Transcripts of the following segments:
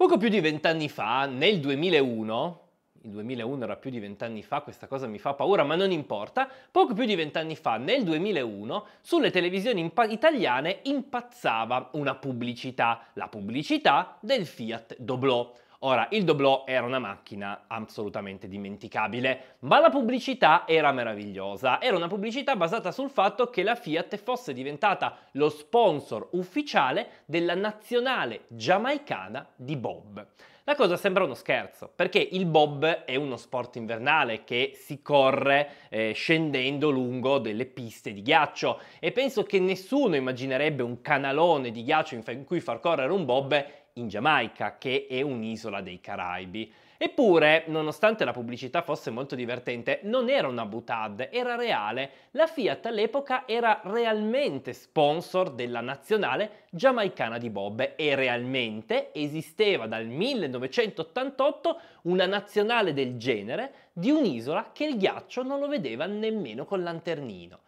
Poco più di vent'anni fa, nel 2001, il 2001 era più di vent'anni fa, questa cosa mi fa paura, ma non importa, poco più di vent'anni fa, nel 2001, sulle televisioni impa- italiane impazzava una pubblicità, la pubblicità del Fiat Doblò. Ora, il Doblò era una macchina assolutamente dimenticabile, ma la pubblicità era meravigliosa. Era una pubblicità basata sul fatto che la Fiat fosse diventata lo sponsor ufficiale della nazionale giamaicana di Bob. La cosa sembra uno scherzo, perché il bob è uno sport invernale che si corre eh, scendendo lungo delle piste di ghiaccio e penso che nessuno immaginerebbe un canalone di ghiaccio in, in cui far correre un bob in Giamaica, che è un'isola dei Caraibi. Eppure, nonostante la pubblicità fosse molto divertente, non era una butad, era reale. La Fiat all'epoca era realmente sponsor della nazionale giamaicana di bob e realmente esisteva dal 1988 una nazionale del genere di un'isola che il ghiaccio non lo vedeva nemmeno col lanternino.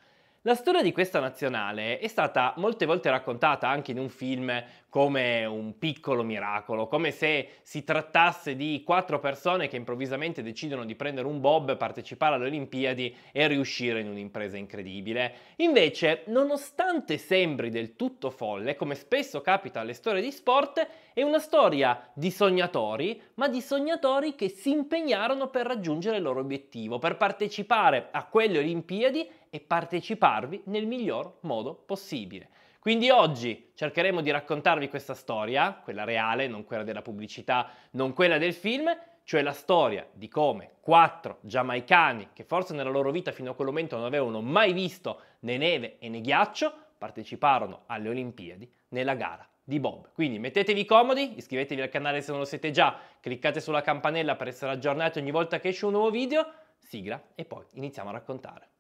La storia di questa nazionale è stata molte volte raccontata anche in un film come un piccolo miracolo, come se si trattasse di quattro persone che improvvisamente decidono di prendere un bob, partecipare alle Olimpiadi e riuscire in un'impresa incredibile. Invece, nonostante sembri del tutto folle, come spesso capita alle storie di sport, è una storia di sognatori, ma di sognatori che si impegnarono per raggiungere il loro obiettivo, per partecipare a quelle Olimpiadi e parteciparvi nel miglior modo possibile. Quindi oggi cercheremo di raccontarvi questa storia, quella reale, non quella della pubblicità, non quella del film, cioè la storia di come quattro giamaicani, che forse nella loro vita fino a quel momento non avevano mai visto né neve e né ghiaccio, parteciparono alle Olimpiadi nella gara di Bob. Quindi mettetevi comodi, iscrivetevi al canale se non lo siete già, cliccate sulla campanella per essere aggiornati ogni volta che esce un nuovo video, sigla e poi iniziamo a raccontare.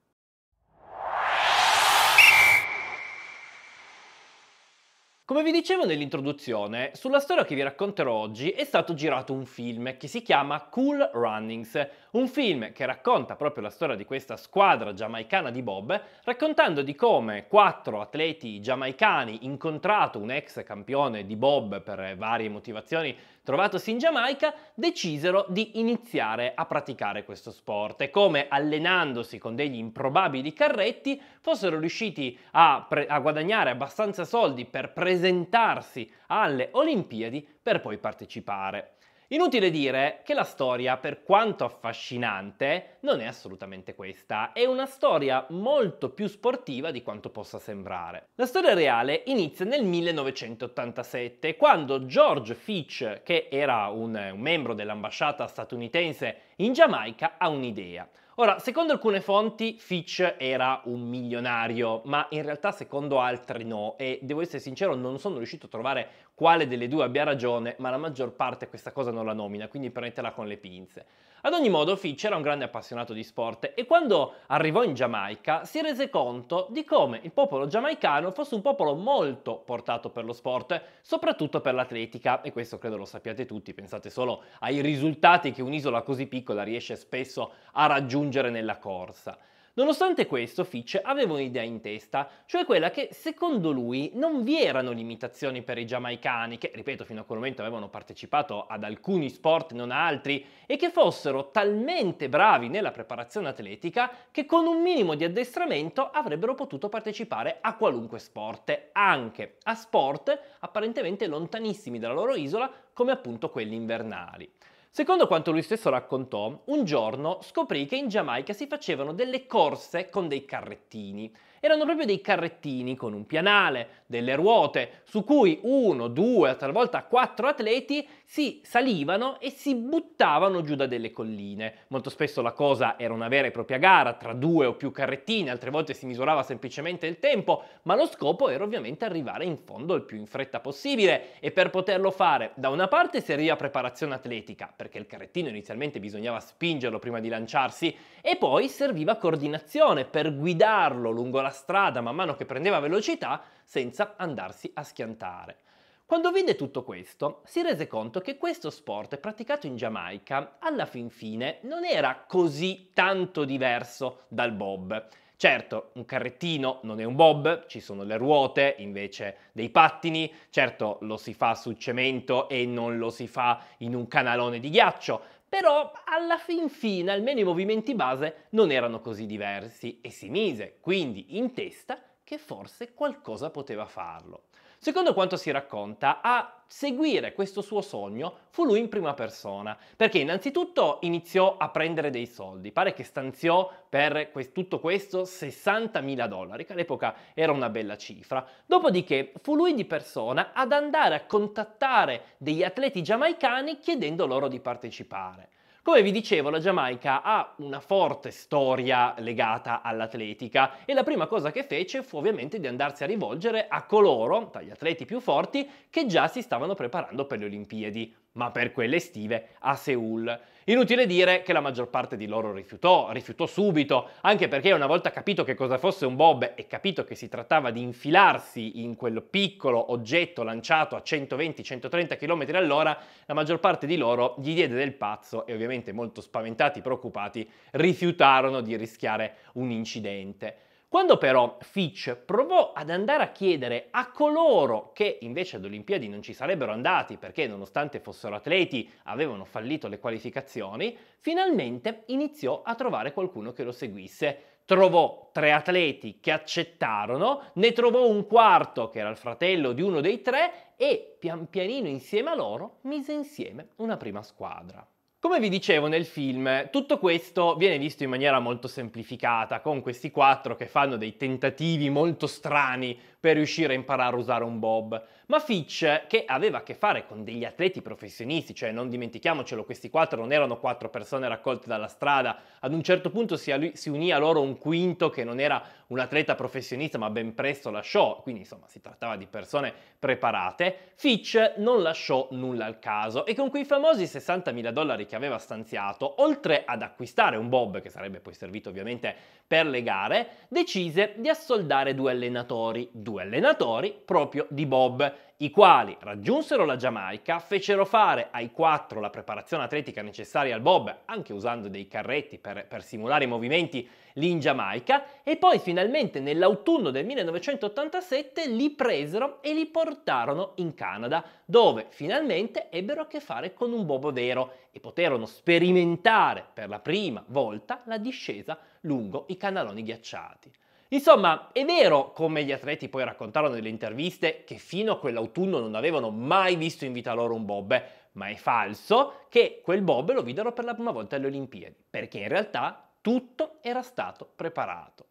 Come vi dicevo nell'introduzione, sulla storia che vi racconterò oggi è stato girato un film che si chiama Cool Runnings, un film che racconta proprio la storia di questa squadra giamaicana di bob, raccontando di come quattro atleti giamaicani, incontrato un ex campione di bob per varie motivazioni trovatosi in Giamaica, decisero di iniziare a praticare questo sport e come allenandosi con degli improbabili carretti fossero riusciti a, pre- a guadagnare abbastanza soldi per presentare presentarsi alle Olimpiadi per poi partecipare. Inutile dire che la storia, per quanto affascinante, non è assolutamente questa, è una storia molto più sportiva di quanto possa sembrare. La storia reale inizia nel 1987, quando George Fitch, che era un, un membro dell'ambasciata statunitense in Giamaica, ha un'idea. Ora, secondo alcune fonti Fitch era un milionario, ma in realtà secondo altre no e devo essere sincero non sono riuscito a trovare quale delle due abbia ragione, ma la maggior parte questa cosa non la nomina, quindi prendetela con le pinze. Ad ogni modo, Fitch era un grande appassionato di sport e quando arrivò in Giamaica si rese conto di come il popolo giamaicano fosse un popolo molto portato per lo sport, soprattutto per l'atletica, e questo credo lo sappiate tutti, pensate solo ai risultati che un'isola così piccola riesce spesso a raggiungere nella corsa. Nonostante questo, Fitch aveva un'idea in testa, cioè quella che secondo lui non vi erano limitazioni per i giamaicani, che ripeto fino a quel momento avevano partecipato ad alcuni sport non altri, e che fossero talmente bravi nella preparazione atletica che con un minimo di addestramento avrebbero potuto partecipare a qualunque sport, anche a sport apparentemente lontanissimi dalla loro isola come appunto quelli invernali. Secondo quanto lui stesso raccontò, un giorno scoprì che in Giamaica si facevano delle corse con dei carrettini erano proprio dei carrettini con un pianale, delle ruote, su cui uno, due, a talvolta quattro atleti si salivano e si buttavano giù da delle colline. Molto spesso la cosa era una vera e propria gara tra due o più carrettini, altre volte si misurava semplicemente il tempo, ma lo scopo era ovviamente arrivare in fondo il più in fretta possibile e per poterlo fare da una parte serviva preparazione atletica, perché il carrettino inizialmente bisognava spingerlo prima di lanciarsi, e poi serviva coordinazione per guidarlo lungo la strada man mano che prendeva velocità senza andarsi a schiantare. Quando vide tutto questo, si rese conto che questo sport praticato in Giamaica, alla fin fine, non era così tanto diverso dal bob. Certo, un carrettino non è un bob, ci sono le ruote invece dei pattini, certo lo si fa su cemento e non lo si fa in un canalone di ghiaccio, però alla fin fine almeno i movimenti base non erano così diversi e si mise quindi in testa che forse qualcosa poteva farlo. Secondo quanto si racconta, a seguire questo suo sogno fu lui in prima persona, perché innanzitutto iniziò a prendere dei soldi, pare che stanziò per tutto questo 60.000 dollari, che all'epoca era una bella cifra, dopodiché fu lui di persona ad andare a contattare degli atleti giamaicani chiedendo loro di partecipare. Come vi dicevo, la Giamaica ha una forte storia legata all'atletica e la prima cosa che fece fu ovviamente di andarsi a rivolgere a coloro, tra gli atleti più forti, che già si stavano preparando per le Olimpiadi, ma per quelle estive a Seoul. Inutile dire che la maggior parte di loro rifiutò, rifiutò subito, anche perché una volta capito che cosa fosse un bob e capito che si trattava di infilarsi in quel piccolo oggetto lanciato a 120-130 km all'ora, la maggior parte di loro gli diede del pazzo e ovviamente molto spaventati, preoccupati, rifiutarono di rischiare un incidente. Quando però Fitch provò ad andare a chiedere a coloro che invece ad Olimpiadi non ci sarebbero andati perché nonostante fossero atleti avevano fallito le qualificazioni, finalmente iniziò a trovare qualcuno che lo seguisse trovò tre atleti che accettarono, ne trovò un quarto che era il fratello di uno dei tre e pian pianino insieme a loro mise insieme una prima squadra. Come vi dicevo nel film, tutto questo viene visto in maniera molto semplificata, con questi quattro che fanno dei tentativi molto strani per riuscire a imparare a usare un bob. Ma Fitch, che aveva a che fare con degli atleti professionisti, cioè non dimentichiamocelo, questi quattro non erano quattro persone raccolte dalla strada, ad un certo punto si, si unì a loro un quinto che non era un atleta professionista ma ben presto lasciò, quindi insomma si trattava di persone preparate, Fitch non lasciò nulla al caso e con quei famosi 60.000 dollari che aveva stanziato, oltre ad acquistare un bob che sarebbe poi servito ovviamente per le gare, decise di assoldare due allenatori, due due allenatori proprio di Bob, i quali raggiunsero la Giamaica, fecero fare ai quattro la preparazione atletica necessaria al Bob, anche usando dei carretti per, per simulare i movimenti lì in Giamaica, e poi finalmente nell'autunno del 1987 li presero e li portarono in Canada, dove finalmente ebbero a che fare con un Bob vero e poterono sperimentare per la prima volta la discesa lungo i canaloni ghiacciati. Insomma, è vero, come gli atleti poi raccontarono nelle interviste, che fino a quell'autunno non avevano mai visto in vita loro un bob, ma è falso che quel bob lo videro per la prima volta alle Olimpiadi, perché in realtà tutto era stato preparato.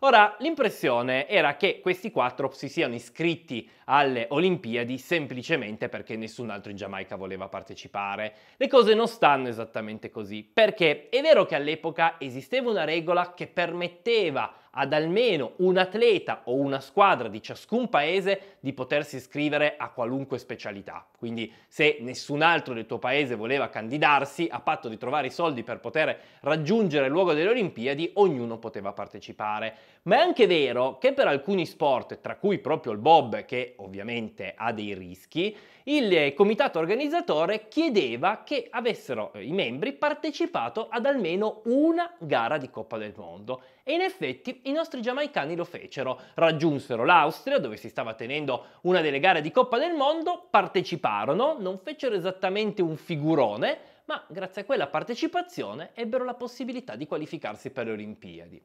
Ora, l'impressione era che questi quattro si siano iscritti alle Olimpiadi semplicemente perché nessun altro in Giamaica voleva partecipare. Le cose non stanno esattamente così, perché è vero che all'epoca esisteva una regola che permetteva ad almeno un atleta o una squadra di ciascun paese di potersi iscrivere a qualunque specialità. Quindi se nessun altro del tuo paese voleva candidarsi, a patto di trovare i soldi per poter raggiungere il luogo delle Olimpiadi, ognuno poteva partecipare. Ma è anche vero che per alcuni sport, tra cui proprio il bob, che ovviamente ha dei rischi, il comitato organizzatore chiedeva che avessero eh, i membri partecipato ad almeno una gara di Coppa del Mondo e in effetti i nostri giamaicani lo fecero, raggiunsero l'Austria dove si stava tenendo una delle gare di Coppa del Mondo, parteciparono, non fecero esattamente un figurone, ma grazie a quella partecipazione ebbero la possibilità di qualificarsi per le Olimpiadi.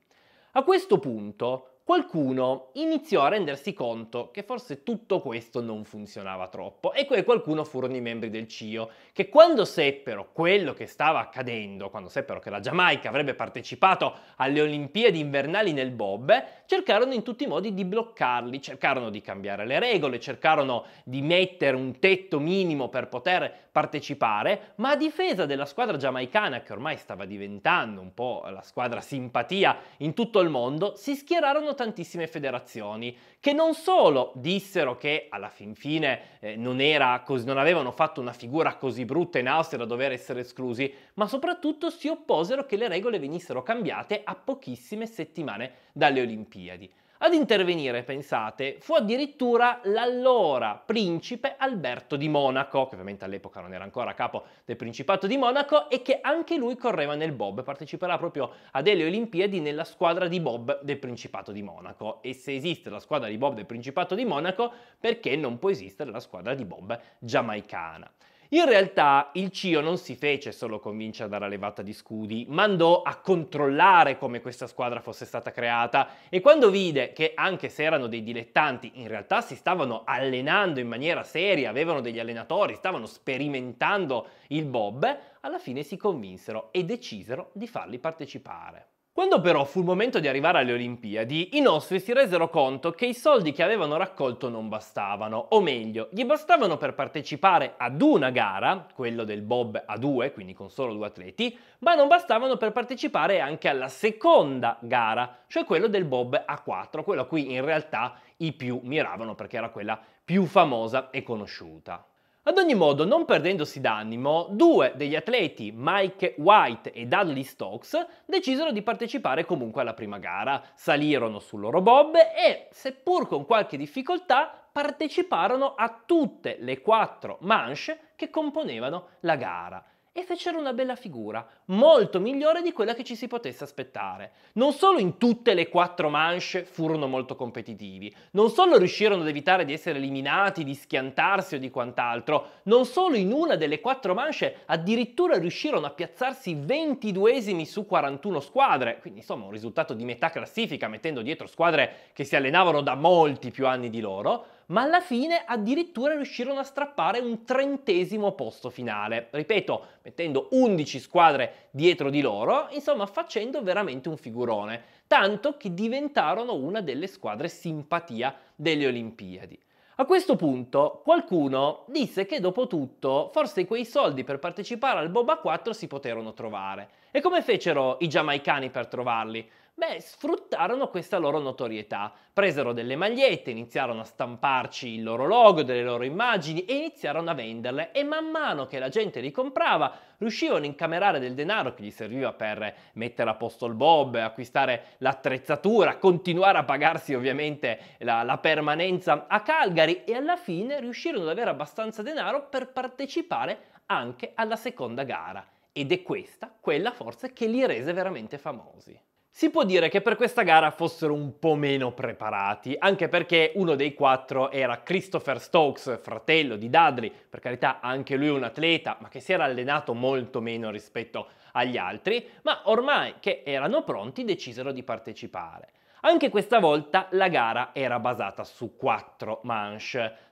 A questo punto, qualcuno iniziò a rendersi conto che forse tutto questo non funzionava troppo e quel qualcuno furono i membri del CIO che quando seppero quello che stava accadendo, quando seppero che la Giamaica avrebbe partecipato alle Olimpiadi invernali nel Bob, cercarono in tutti i modi di bloccarli, cercarono di cambiare le regole, cercarono di mettere un tetto minimo per poter partecipare, ma a difesa della squadra giamaicana che ormai stava diventando un po' la squadra simpatia in tutto il mondo, si schierarono tantissime federazioni che non solo dissero che alla fin fine eh, non, cos- non avevano fatto una figura così brutta in Austria da dover essere esclusi, ma soprattutto si opposero che le regole venissero cambiate a pochissime settimane dalle Olimpiadi. Ad intervenire, pensate, fu addirittura l'allora principe Alberto di Monaco, che ovviamente all'epoca non era ancora capo del Principato di Monaco e che anche lui correva nel Bob, parteciperà proprio a delle Olimpiadi nella squadra di Bob del Principato di Monaco. E se esiste la squadra di Bob del Principato di Monaco, perché non può esistere la squadra di Bob giamaicana? In realtà il CIO non si fece solo convincere dalla levata di scudi, mandò a controllare come questa squadra fosse stata creata e quando vide che anche se erano dei dilettanti, in realtà si stavano allenando in maniera seria, avevano degli allenatori, stavano sperimentando il Bob, alla fine si convinsero e decisero di farli partecipare. Quando però fu il momento di arrivare alle Olimpiadi, i nostri si resero conto che i soldi che avevano raccolto non bastavano, o meglio, gli bastavano per partecipare ad una gara, quello del Bob a due, quindi con solo due atleti, ma non bastavano per partecipare anche alla seconda gara, cioè quello del Bob a quattro, quello a cui in realtà i più miravano perché era quella più famosa e conosciuta. Ad ogni modo, non perdendosi d'animo, due degli atleti, Mike White e Dudley Stokes, decisero di partecipare comunque alla prima gara, salirono sul loro bob e, seppur con qualche difficoltà, parteciparono a tutte le quattro manche che componevano la gara e fecero una bella figura, molto migliore di quella che ci si potesse aspettare. Non solo in tutte le quattro manche furono molto competitivi, non solo riuscirono ad evitare di essere eliminati, di schiantarsi o di quant'altro, non solo in una delle quattro manche addirittura riuscirono a piazzarsi 22 su 41 squadre, quindi insomma un risultato di metà classifica mettendo dietro squadre che si allenavano da molti più anni di loro, ma alla fine addirittura riuscirono a strappare un trentesimo posto finale. Ripeto, mettendo 11 squadre dietro di loro, insomma facendo veramente un figurone, tanto che diventarono una delle squadre simpatia delle Olimpiadi. A questo punto qualcuno disse che dopo tutto forse quei soldi per partecipare al Boba 4 si poterono trovare. E come fecero i giamaicani per trovarli? Beh, sfruttarono questa loro notorietà, presero delle magliette, iniziarono a stamparci il loro logo, delle loro immagini e iniziarono a venderle e man mano che la gente li comprava riuscivano a incamerare del denaro che gli serviva per mettere a posto il bob, acquistare l'attrezzatura, continuare a pagarsi ovviamente la, la permanenza a Calgary e alla fine riuscirono ad avere abbastanza denaro per partecipare anche alla seconda gara ed è questa quella forse che li rese veramente famosi. Si può dire che per questa gara fossero un po' meno preparati, anche perché uno dei quattro era Christopher Stokes, fratello di Dudley, per carità anche lui un atleta, ma che si era allenato molto meno rispetto agli altri, ma ormai che erano pronti decisero di partecipare. Anche questa volta la gara era basata su quattro manche.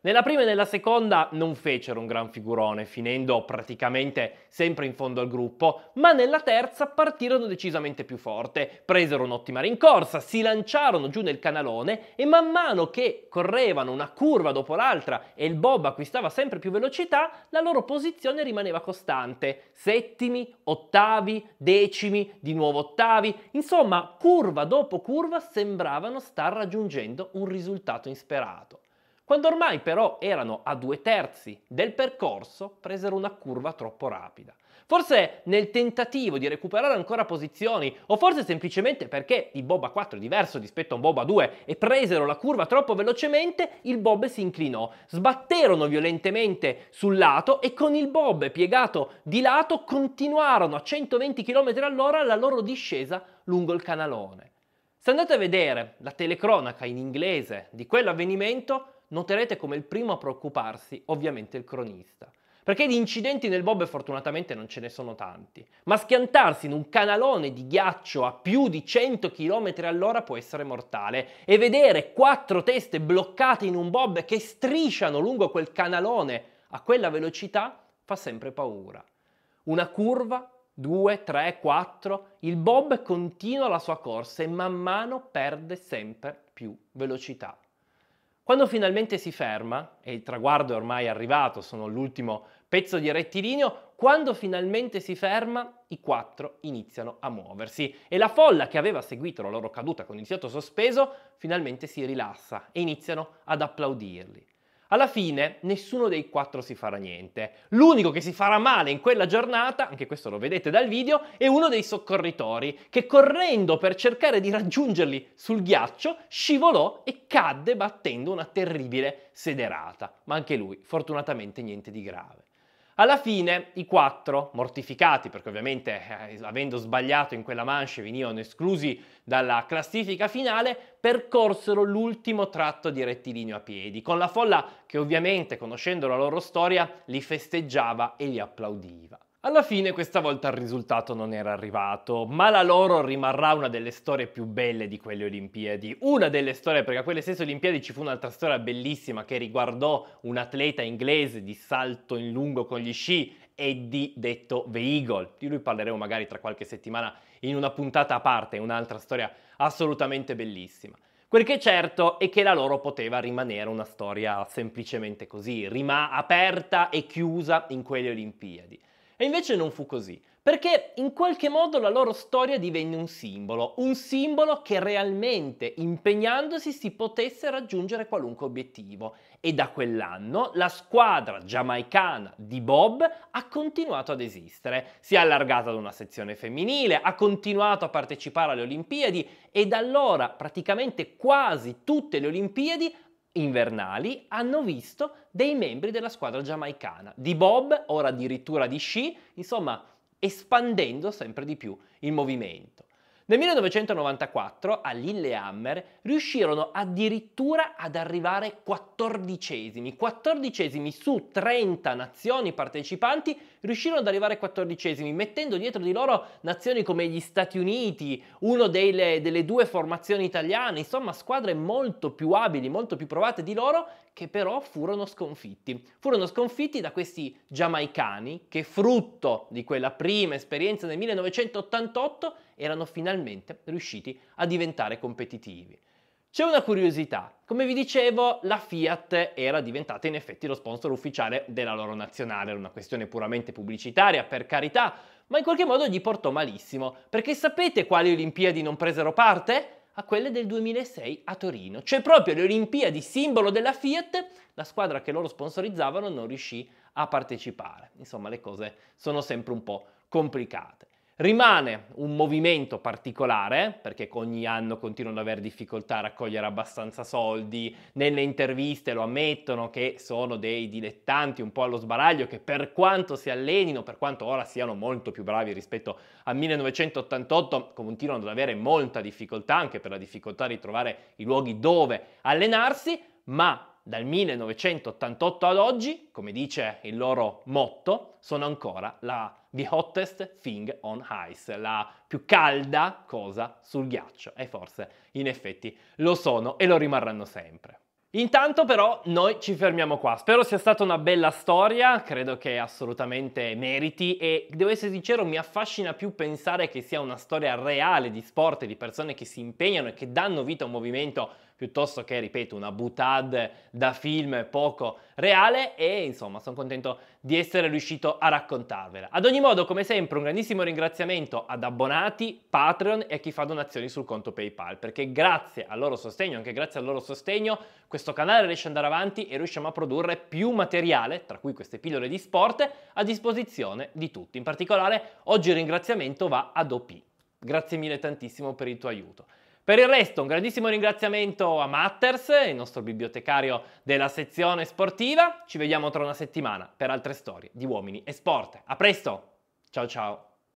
Nella prima e nella seconda non fecero un gran figurone, finendo praticamente sempre in fondo al gruppo, ma nella terza partirono decisamente più forte, presero un'ottima rincorsa, si lanciarono giù nel canalone e man mano che correvano una curva dopo l'altra e il bob acquistava sempre più velocità, la loro posizione rimaneva costante. Settimi, ottavi, decimi, di nuovo ottavi, insomma curva dopo curva sempre sembravano star raggiungendo un risultato insperato. Quando ormai però erano a due terzi del percorso, presero una curva troppo rapida. Forse nel tentativo di recuperare ancora posizioni, o forse semplicemente perché il Boba 4 è diverso rispetto a un Boba 2 e presero la curva troppo velocemente, il Bob si inclinò, sbatterono violentemente sul lato e con il Bob piegato di lato continuarono a 120 km all'ora la loro discesa lungo il canalone. Se andate a vedere la telecronaca in inglese di quell'avvenimento, noterete come il primo a preoccuparsi ovviamente il cronista. Perché di incidenti nel Bob fortunatamente non ce ne sono tanti, ma schiantarsi in un canalone di ghiaccio a più di 100 km all'ora può essere mortale e vedere quattro teste bloccate in un Bob che strisciano lungo quel canalone a quella velocità fa sempre paura. Una curva 2, 3, 4, il Bob continua la sua corsa e man mano perde sempre più velocità. Quando finalmente si ferma, e il traguardo è ormai arrivato, sono l'ultimo pezzo di rettilineo, quando finalmente si ferma, i quattro iniziano a muoversi e la folla che aveva seguito la loro caduta con il fiato sospeso finalmente si rilassa e iniziano ad applaudirli. Alla fine nessuno dei quattro si farà niente. L'unico che si farà male in quella giornata, anche questo lo vedete dal video, è uno dei soccorritori che correndo per cercare di raggiungerli sul ghiaccio scivolò e cadde battendo una terribile sederata. Ma anche lui, fortunatamente, niente di grave. Alla fine i quattro, mortificati perché ovviamente eh, avendo sbagliato in quella manche venivano esclusi dalla classifica finale, percorsero l'ultimo tratto di rettilineo a piedi, con la folla che ovviamente, conoscendo la loro storia, li festeggiava e li applaudiva. Alla fine questa volta il risultato non era arrivato, ma la loro rimarrà una delle storie più belle di quelle Olimpiadi. Una delle storie, perché a quelle stesse Olimpiadi ci fu un'altra storia bellissima che riguardò un atleta inglese di salto in lungo con gli sci, Eddie detto Vehicle. Di lui parleremo magari tra qualche settimana in una puntata a parte, un'altra storia assolutamente bellissima. Quel che è certo è che la loro poteva rimanere una storia semplicemente così, rima aperta e chiusa in quelle Olimpiadi. E invece non fu così, perché in qualche modo la loro storia divenne un simbolo, un simbolo che realmente impegnandosi si potesse raggiungere qualunque obiettivo. E da quell'anno la squadra giamaicana di Bob ha continuato ad esistere, si è allargata ad una sezione femminile, ha continuato a partecipare alle Olimpiadi e da allora praticamente quasi tutte le Olimpiadi invernali hanno visto dei membri della squadra giamaicana, di bob, ora addirittura di sci, insomma espandendo sempre di più il movimento. Nel 1994 a Lillehammer riuscirono addirittura ad arrivare quattordicesimi, quattordicesimi su 30 nazioni partecipanti riuscirono ad arrivare quattordicesimi, mettendo dietro di loro nazioni come gli Stati Uniti, uno delle, delle due formazioni italiane, insomma squadre molto più abili, molto più provate di loro, che però furono sconfitti. Furono sconfitti da questi giamaicani che frutto di quella prima esperienza nel 1988 erano finalmente riusciti a diventare competitivi. C'è una curiosità, come vi dicevo la Fiat era diventata in effetti lo sponsor ufficiale della loro nazionale, era una questione puramente pubblicitaria per carità, ma in qualche modo gli portò malissimo, perché sapete quali Olimpiadi non presero parte? a quelle del 2006 a Torino. Cioè proprio le Olimpiadi, simbolo della Fiat, la squadra che loro sponsorizzavano non riuscì a partecipare. Insomma, le cose sono sempre un po' complicate. Rimane un movimento particolare, perché ogni anno continuano ad avere difficoltà a raccogliere abbastanza soldi, nelle interviste lo ammettono che sono dei dilettanti un po' allo sbaraglio, che per quanto si allenino, per quanto ora siano molto più bravi rispetto al 1988, continuano ad avere molta difficoltà, anche per la difficoltà di trovare i luoghi dove allenarsi, ma dal 1988 ad oggi, come dice il loro motto, sono ancora la The Hottest Thing on Ice, la più calda cosa sul ghiaccio. E forse in effetti lo sono e lo rimarranno sempre. Intanto però noi ci fermiamo qua, spero sia stata una bella storia, credo che assolutamente meriti e devo essere sincero mi affascina più pensare che sia una storia reale di sport, di persone che si impegnano e che danno vita a un movimento piuttosto che, ripeto, una butad da film poco reale e insomma sono contento di essere riuscito a raccontarvela. Ad ogni modo, come sempre, un grandissimo ringraziamento ad abbonati, Patreon e a chi fa donazioni sul conto PayPal, perché grazie al loro sostegno, anche grazie al loro sostegno, questo canale riesce ad andare avanti e riusciamo a produrre più materiale, tra cui queste pillole di sport, a disposizione di tutti. In particolare, oggi il ringraziamento va ad OP. Grazie mille tantissimo per il tuo aiuto. Per il resto un grandissimo ringraziamento a Matters, il nostro bibliotecario della sezione sportiva. Ci vediamo tra una settimana per altre storie di uomini e sport. A presto! Ciao ciao!